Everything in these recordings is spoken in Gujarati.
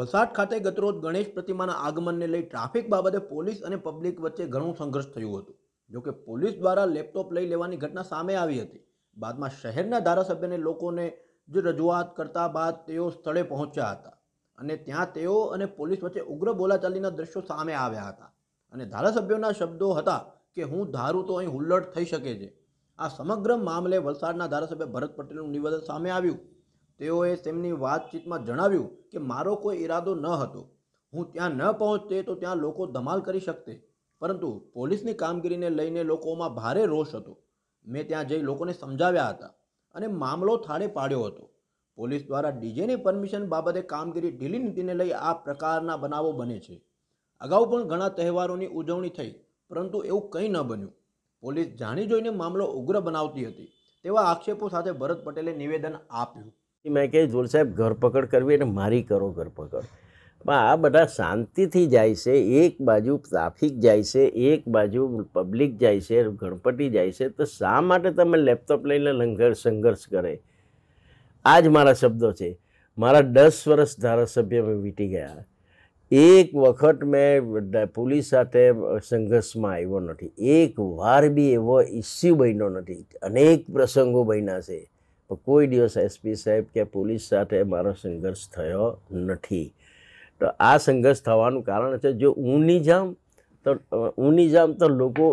વલસાડ ખાતે ગતરોજ ગણેશ પ્રતિમાના આગમનને લઈ ટ્રાફિક બાબતે પોલીસ અને પબ્લિક વચ્ચે ઘણું સંઘર્ષ થયું હતું જોકે પોલીસ દ્વારા લેપટોપ લઈ લેવાની ઘટના સામે આવી હતી બાદમાં શહેરના ધારાસભ્યને લોકોને જ રજૂઆત કરતા બાદ તેઓ સ્થળે પહોંચ્યા હતા અને ત્યાં તેઓ અને પોલીસ વચ્ચે ઉગ્ર બોલાચાલીના દ્રશ્યો સામે આવ્યા હતા અને ધારાસભ્યોના શબ્દો હતા કે હું ધારું તો અહીં હુલ્લડ થઈ શકે છે આ સમગ્ર મામલે વલસાડના ધારાસભ્ય ભરત પટેલનું નિવેદન સામે આવ્યું તેઓએ તેમની વાતચીતમાં જણાવ્યું કે મારો કોઈ ઈરાદો ન હતો હું ત્યાં ન પહોંચતે તો ત્યાં લોકો ધમાલ કરી શકતે પરંતુ પોલીસની કામગીરીને લઈને લોકોમાં ભારે રોષ હતો મેં ત્યાં જઈ લોકોને સમજાવ્યા હતા અને મામલો થાળે પાડ્યો હતો પોલીસ દ્વારા ડીજેની પરમિશન બાબતે કામગીરી ઢીલી નીતિને લઈ આ પ્રકારના બનાવો બને છે અગાઉ પણ ઘણા તહેવારોની ઉજવણી થઈ પરંતુ એવું કંઈ ન બન્યું પોલીસ જાણી જોઈને મામલો ઉગ્ર બનાવતી હતી તેવા આક્ષેપો સાથે ભરત પટેલે નિવેદન આપ્યું મેં કહે જોલ સાહેબ ધરપકડ કરવી અને મારી કરો ઘરપકડ પણ આ બધા શાંતિથી જાય છે એક બાજુ ટ્રાફિક જાય છે એક બાજુ પબ્લિક જાય છે ગણપતિ જાય છે તો શા માટે તમે લેપટોપ લઈને લંગર સંઘર્ષ કરે આ જ મારા શબ્દો છે મારા દસ વર્ષ ધારાસભ્ય મેં વીતી ગયા એક વખત મેં પોલીસ સાથે સંઘર્ષમાં આવ્યો નથી એક વાર બી એવો ઇસ્યુ બન્યો નથી અનેક પ્રસંગો બન્યા છે પણ કોઈ દિવસ એસપી સાહેબ કે પોલીસ સાથે મારો સંઘર્ષ થયો નથી તો આ સંઘર્ષ થવાનું કારણ છે જો ઊની જામ તો ઊની જામ તો લોકો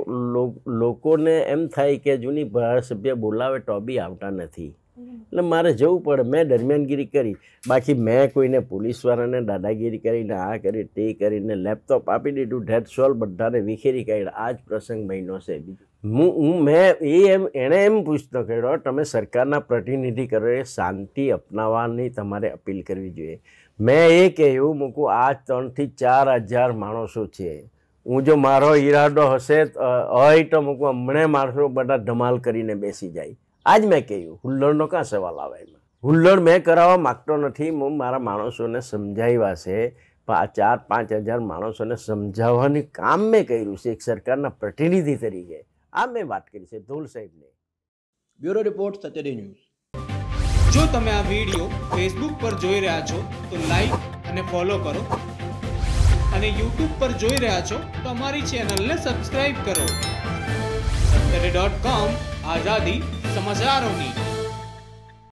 લોકોને એમ થાય કે જૂની ધારાસભ્ય બોલાવે તો બી આવતા નથી એટલે મારે જવું પડે મેં દરમિયાનગીરી કરી બાકી મેં કોઈને પોલીસવાળાને દાદાગીરી કરીને આ કરી તે કરીને લેપટોપ આપી દીધું ઢેટ સોલ બધાને વિખેરી કાઢ્યા આ જ પ્રસંગ મહિનો છે હું હું મેં એ એમ એણે એમ પૂછતો કર્યો તમે સરકારના પ્રતિનિધિ કરો એ શાંતિ અપનાવવાની તમારે અપીલ કરવી જોઈએ મેં એ કહેવું મૂકું આ ત્રણથી ચાર હજાર માણસો છે હું જો મારો ઈરાદો હશે હોય તો મૂકું હમણે માણસો બધા ધમાલ કરીને બેસી જાય આજ મેં કહ્યું હુલ્લડનો કાં સવાલ આવે એમાં હુલ્લણ મેં કરાવવા માગતો નથી હું મારા માણસોને સમજાવ્યા છે ચાર પાંચ હજાર માણસોને સમજાવવાની કામ મેં કર્યું છે એક સરકારના પ્રતિનિધિ તરીકે આ મેં વાત કરી છે ધોલ સાહેબને બ્યુરો રિપોર્ટ સત્યડે ન્યૂઝ જો તમે આ વિડીયો ફેસબુક પર જોઈ રહ્યા છો તો લાઈક અને ફોલો કરો અને યુટ્યુબ પર જોઈ રહ્યા છો તો અમારી ચેનલને સબસ્ક્રાઇબ કરો સત્યડે ડોટ કોમ આઝાદી સમાચારોની